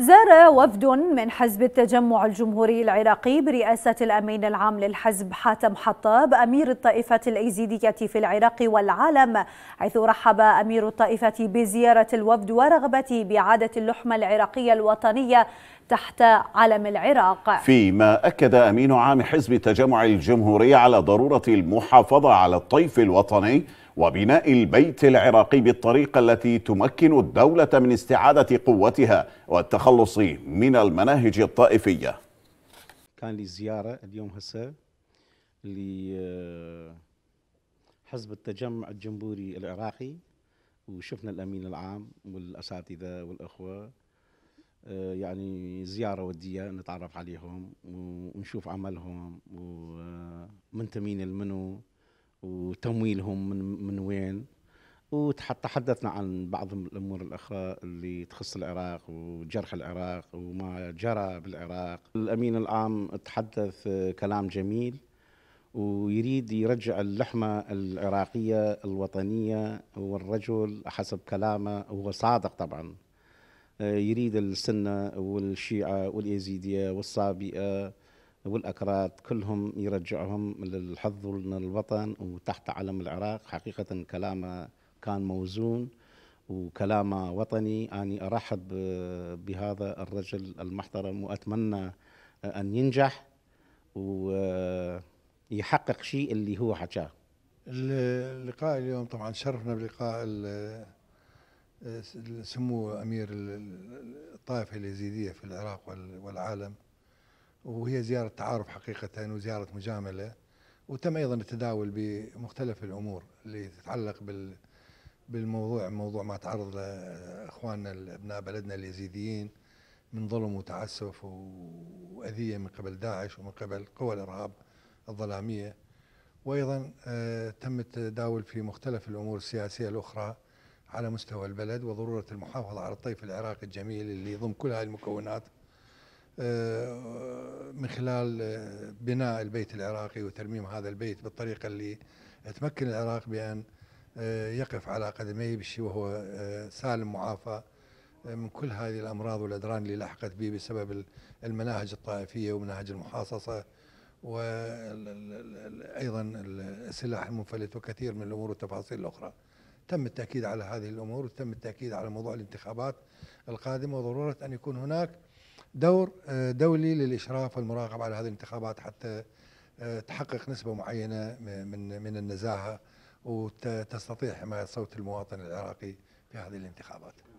زار وفد من حزب التجمع الجمهوري العراقي برئاسة الأمين العام للحزب حاتم حطاب أمير الطائفة الأيزيدية في العراق والعالم حيث رحب أمير الطائفة بزيارة الوفد ورغبته بإعادة اللحمة العراقية الوطنية تحت علم العراق فيما أكد أمين عام حزب التجمع الجمهوري على ضرورة المحافظة على الطيف الوطني وبناء البيت العراقي بالطريقة التي تمكن الدولة من استعادة قوتها والتخلص من المناهج الطائفية كان لي زيارة اليوم هسه لحزب آه، التجمع الجمهوري العراقي وشفنا الأمين العام والأساتذة والأخوة آه، يعني زيارة ودية نتعرف عليهم ونشوف عملهم ومنتمين آه، لمنو وتمويلهم من, من وين وتحدثنا عن بعض الامور الاخرى اللي تخص العراق وجرح العراق وما جرى بالعراق الامين العام تحدث آه، كلام جميل ويريد يرجع اللحمه العراقيه الوطنيه والرجل حسب كلامه هو صادق طبعا آه، يريد السنه والشيعه واليزيديه والصابئه والأكراد كلهم يرجعهم للحظ الوطن وتحت علم العراق حقيقة كلامه كان موزون وكلامه وطني أني أرحب بهذا الرجل المحترم وأتمنى أن ينجح ويحقق شيء اللي هو حكاه اللقاء اليوم طبعا شرفنا بلقاء سمو أمير الطائفة اليزيدية في العراق والعالم وهي زيارة تعارف حقيقة وزيارة مجاملة وتم أيضا التداول بمختلف الأمور اللي تتعلق بال بالموضوع موضوع ما تعرض لإخواننا أبناء بلدنا اليزيديين من ظلم وتعسف وأذية من قبل داعش ومن قبل قوى الإرهاب الظلامية وأيضا آه، تم التداول في مختلف الأمور السياسية الأخرى على مستوى البلد وضرورة المحافظة على الطيف العراقي الجميل اللي يضم كل هذه المكونات من خلال بناء البيت العراقي وترميم هذا البيت بالطريقه اللي تمكن العراق بان آه، يقف على قدميه بشيء وهو آه، سالم معافى آه، من كل هذه الامراض والادران اللي لحقت به بسبب المناهج الطائفيه ومناهج المحاصصه وايضا السلاح المنفلت وكثير من الامور والتفاصيل الاخرى. تم التاكيد على هذه الامور وتم التاكيد على موضوع الانتخابات القادمه وضروره ان يكون هناك دور آه، دولي للاشراف والمراقبه على هذه الانتخابات حتى آه، تحقق نسبه معينه من من النزاهه وتستطيع حمايه صوت المواطن العراقي في هذه الانتخابات